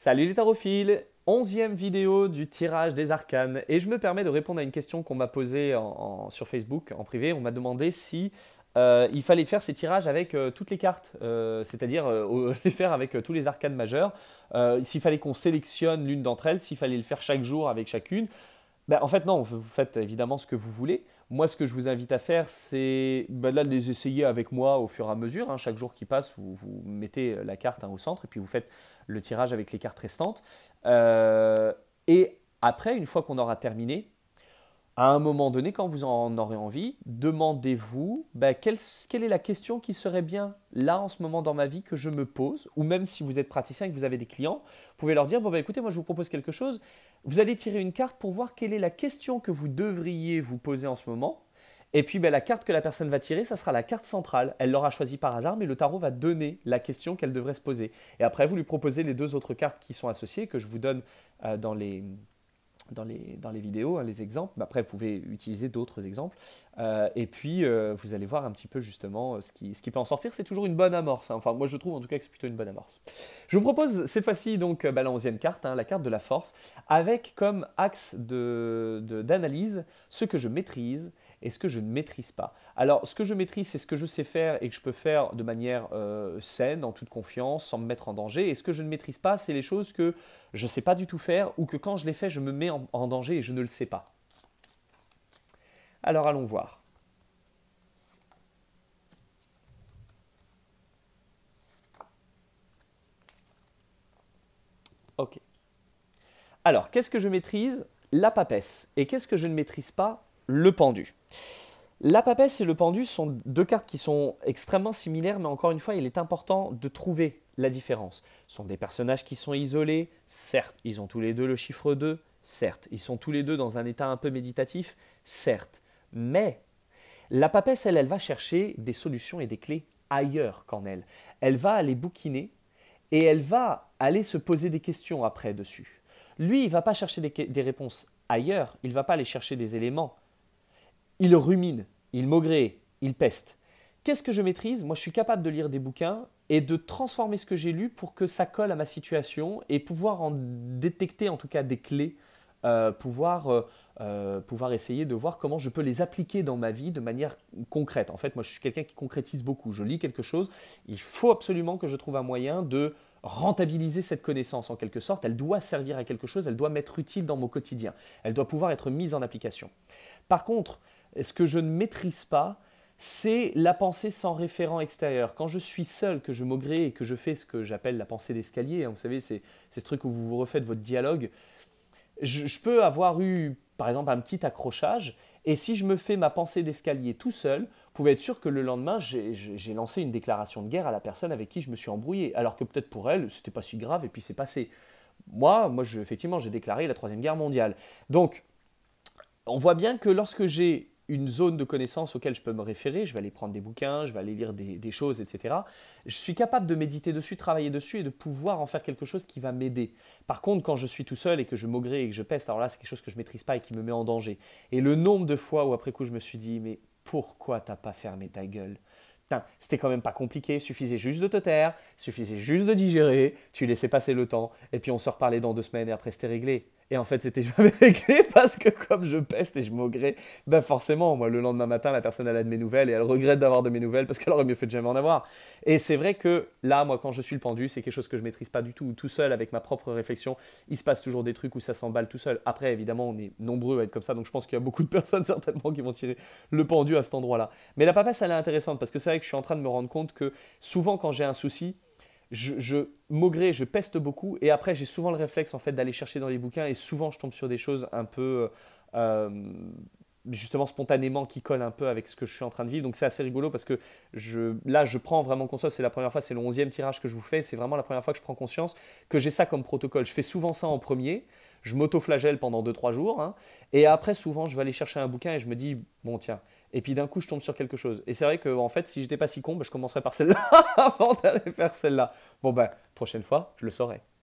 Salut les tarophiles Onzième vidéo du tirage des arcanes et je me permets de répondre à une question qu'on m'a posée sur Facebook en privé. On m'a demandé si euh, il fallait faire ces tirages avec euh, toutes les cartes, euh, c'est-à-dire les faire avec tous les arcanes majeurs, s'il fallait qu'on sélectionne l'une d'entre elles, s'il fallait le faire chaque jour avec chacune. Ben, en fait non, vous faites évidemment ce que vous voulez. Moi, ce que je vous invite à faire, c'est de bah, les essayer avec moi au fur et à mesure. Hein. Chaque jour qui passe, vous, mettez la carte hein, au centre et puis vous faites le tirage avec les cartes restantes. Euh, et après, une fois qu'on aura terminé, à un moment donné, quand vous en aurez envie, demandez-vous ben, quelle, est la question qui serait bien là en ce moment dans ma vie que je me pose, ou même si vous êtes praticien et que vous avez des clients, vous pouvez leur dire, bon bah, écoutez, moi je vous propose quelque chose, vous allez tirer une carte pour voir quelle est la question que vous devriez vous poser en ce moment, et puis ben, la carte que la personne va tirer, ça sera la carte centrale, elle l'aura choisie par hasard, mais le tarot va donner la question qu'elle devrait se poser. Et après, vous lui proposez les deux autres cartes qui sont associées, que je vous donne euh, dans les dans les, dans les vidéos, hein, les exemples. Après, vous pouvez utiliser d'autres exemples. Euh, et puis, euh, vous allez voir un petit peu justement ce qui, ce qui peut en sortir. C'est toujours une bonne amorce. Hein. Enfin, moi, je trouve en tout cas que c'est plutôt une bonne amorce. Je vous propose cette fois-ci donc euh, bah, la carte, hein, la carte de la force, avec comme axe d'analyse de, ce que je maîtrise est ce que je ne maîtrise pas. Alors, ce que je maîtrise, c'est ce que je sais faire et que je peux faire de manière euh, saine, en toute confiance, sans me mettre en danger. Et ce que je ne maîtrise pas, c'est les choses que je ne sais pas du tout faire ou que quand je les fais, je me mets en danger et je ne le sais pas. Alors, allons voir. Ok. Alors, qu'est-ce que je maîtrise La papesse. Et qu'est-ce que je ne maîtrise pas le pendu. La papesse et le pendu sont deux cartes qui sont extrêmement similaires, mais encore une fois, il est important de trouver la différence. Ce sont des personnages qui sont isolés, certes, ils ont tous les deux le chiffre 2, certes, ils sont tous les deux dans un état un peu méditatif, certes, mais la papesse, elle, elle va chercher des solutions et des clés ailleurs qu'en elle. Elle va aller bouquiner et elle va aller se poser des questions après dessus. Lui, il va pas chercher des, des réponses ailleurs, il va pas aller chercher des éléments, il rumine, il maugré, il peste. Qu'est-ce que je maîtrise Moi, je suis capable de lire des bouquins et de transformer ce que j'ai lu pour que ça colle à ma situation et pouvoir en détecter en tout cas des clés, euh, pouvoir, euh, euh, pouvoir essayer de voir comment je peux les appliquer dans ma vie de manière concrète. En fait, moi, je suis quelqu'un qui concrétise beaucoup. Je lis quelque chose, il faut absolument que je trouve un moyen de rentabiliser cette connaissance en quelque sorte. Elle doit servir à quelque chose, elle doit m'être utile dans mon quotidien, elle doit pouvoir être mise en application. Par contre, ce que je ne maîtrise pas, c'est la pensée sans référent extérieur. Quand je suis seul, que je maugrée et que je fais ce que j'appelle la pensée d'escalier, hein, vous savez, c'est ce truc où vous refaites votre dialogue, je, peux avoir eu, par exemple, un petit accrochage, et si je me fais ma pensée d'escalier tout seul, vous pouvez être sûr que le lendemain, j'ai lancé une déclaration de guerre à la personne avec qui je me suis embrouillé, alors que peut-être pour elle, c'était pas si grave, et puis c'est passé. Moi, moi je, effectivement, j'ai déclaré la Troisième Guerre mondiale. Donc, on voit bien que lorsque j'ai une zone de connaissances auquel je peux me référer, je vais aller prendre des bouquins, je vais aller lire des, choses, etc. Je suis capable de méditer dessus, travailler dessus et de pouvoir en faire quelque chose qui va m'aider. Par contre, quand je suis tout seul et que je maugré et que je peste, alors là, c'est quelque chose que je maîtrise pas et qui me met en danger. Et le nombre de fois où après coup, je me suis dit, mais pourquoi t'as pas fermé ta gueule c'était quand même pas compliqué, suffisait juste de te taire, suffisait juste de digérer, tu laissais passer le temps, et puis on se reparlait dans deux semaines et après c'était réglé. Et en fait, c'était jamais réglé parce que comme je peste et je maugrais, ben forcément, moi, le lendemain matin, la personne, elle a de mes nouvelles et elle regrette d'avoir de mes nouvelles parce qu'elle aurait mieux fait de jamais en avoir. Et c'est vrai que là, moi, quand je suis le pendu, c'est quelque chose que je maîtrise pas du tout. Tout seul, avec ma propre réflexion, il se passe toujours des trucs où ça s'emballe tout seul. Après, évidemment, on est nombreux à être comme ça, donc je pense qu'il y a beaucoup de personnes certainement qui vont tirer le pendu à cet endroit-là. Mais la papesse, elle est intéressante parce que c'est vrai que je suis en train de me rendre compte que souvent, quand j'ai un souci, je, je maugré, je peste beaucoup, et après j'ai souvent le réflexe en fait d'aller chercher dans les bouquins, et souvent je tombe sur des choses un peu euh, justement spontanément qui collent un peu avec ce que je suis en train de vivre. Donc c'est assez rigolo parce que là je prends vraiment conscience, c'est la première fois, c'est le onzième tirage que je vous fais, c'est vraiment la première fois que je prends conscience que j'ai ça comme protocole. Je fais souvent ça en premier, je m'auto-flagelle pendant 2-3 jours. Hein, et après, souvent, je vais aller chercher un bouquin et je me dis, bon, tiens. Et puis d'un coup, je tombe sur quelque chose. Et c'est vrai que, en fait, si j'étais pas si con, ben, je commencerais par celle-là avant d'aller faire celle-là. Bon, ben, prochaine fois, je le saurai.